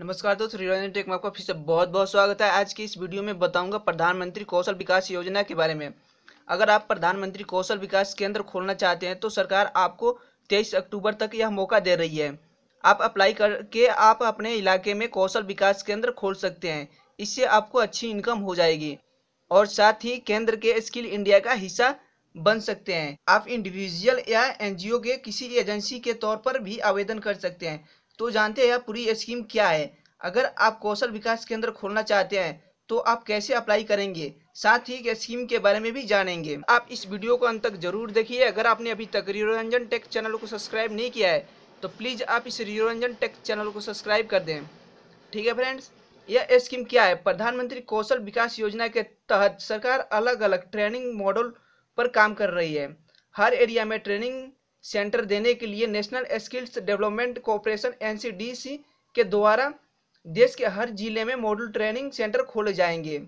नमस्कार दोस्तों rewind take में आपका फिर से बहुत बहुत स्वागत है आज की इस वीडियो में बताऊंगा प्रधानमंत्री कौशल विकास योजना के बारे में अगर आप प्रधानमंत्री कौशल विकास केंद्र खोलना चाहते हैं तो सरकार आपको 23 अक्टूबर तक यह मौका दे रही है आप अप्लाई करके आप अपने इलाके में कौशल विकास केंद्र खोल सकते हैं इससे आपको अच्छी इनकम हो जाएगी और साथ ही केंद्र के स्किल इंडिया का हिस्सा बन सकते हैं आप इंडिविजुअल या एनजीओ के किसी एजेंसी के तौर पर भी आवेदन कर सकते हैं तो जानते हैं यह पूरी स्कीम क्या है अगर आप कौशल विकास केंद्र खोलना चाहते हैं तो आप कैसे अप्लाई करेंगे साथ ही स्कीम के बारे में भी जानेंगे आप इस वीडियो को अंत तक जरूर देखिए अगर आपने अभी तक रियोरंजन टेक चैनल को सब्सक्राइब नहीं किया है तो प्लीज़ आप इस रियोरंजन टेक चैनल को सब्सक्राइब कर दें ठीक है फ्रेंड्स यह स्कीम क्या है प्रधानमंत्री कौशल विकास योजना के तहत सरकार अलग अलग ट्रेनिंग मॉडल पर काम कर रही है हर एरिया में ट्रेनिंग सेंटर देने के लिए national skills development corporation N के द्वारा देश के हर जिले में मॉडल ट्रेनिंग सेंटर खोले जाएंगे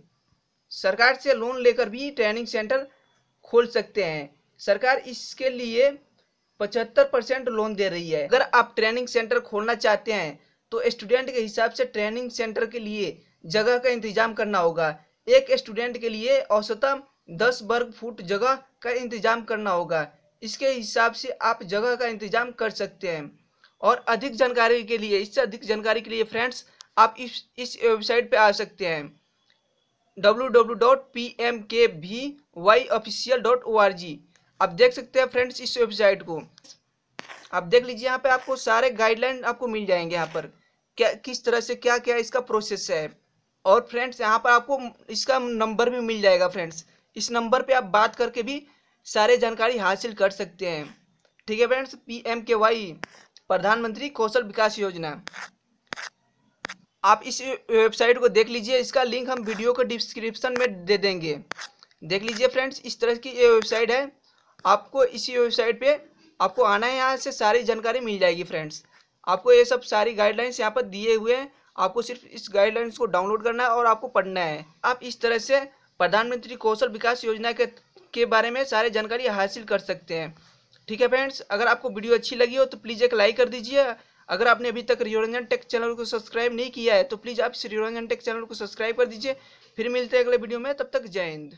सरकार से लोन लेकर भी ट्रेनिंग सेंटर खोल सकते हैं सरकार इसके लिए पचहत्तर परसेंट लोन दे रही है अगर आप ट्रेनिंग सेंटर खोलना चाहते हैं तो स्टूडेंट के हिसाब से ट्रेनिंग सेंटर के लिए जगह का इंतजाम करना होगा एक स्टूडेंट के लिए औसतम दस वर्ग फुट जगह का इंतजाम करना होगा इसके हिसाब से आप जगह का इंतजाम कर सकते हैं और अधिक जानकारी के लिए इससे अधिक जानकारी के लिए फ्रेंड्स आप इस इस वेबसाइट पर आ सकते हैं जी आप देख सकते हैं फ्रेंड्स इस वेबसाइट को आप देख लीजिए यहाँ पे आपको सारे गाइडलाइन आपको मिल जाएंगे यहाँ पर क्या किस तरह से क्या क्या इसका प्रोसेस है और फ्रेंड्स यहाँ पर आपको इसका नंबर भी मिल जाएगा फ्रेंड्स इस नंबर पे आप बात करके भी सारे जानकारी हासिल कर सकते हैं ठीक है friends P M K Y Pradhanmantri Kaushal विकास योजना आप इस वेबसाइट को देख लीजिए इसका लिंक हम वीडियो को डिस्क्रिप्शन में दे देंगे देख लीजिए फ्रेंड्स इस तरह की ये वेबसाइट है आपको इसी वेबसाइट पे आपको आना है यहाँ से सारी जानकारी मिल जाएगी फ्रेंड्स आपको ये सब सारी गाइडलाइंस यहाँ पर दिए हुए हैं आपको सिर्फ इस गाइडलाइंस को डाउनलोड करना है और आपको पढ़ना है आप इस तरह से प्रधानमंत्री कौशल विकास योजना के के बारे में सारे जानकारी हासिल कर सकते हैं ठीक है फ्रेंड्स अगर आपको वीडियो अच्छी लगी हो तो प्लीज़ एक लाइक कर दीजिए अगर आपने अभी तक रियोरंजन टेक चैनल को सब्सक्राइब नहीं किया है तो प्लीज़ आप श्री रियोरंजन टेक चैनल को सब्सक्राइब कर दीजिए फिर मिलते हैं अगले वीडियो में तब तक जय हिंद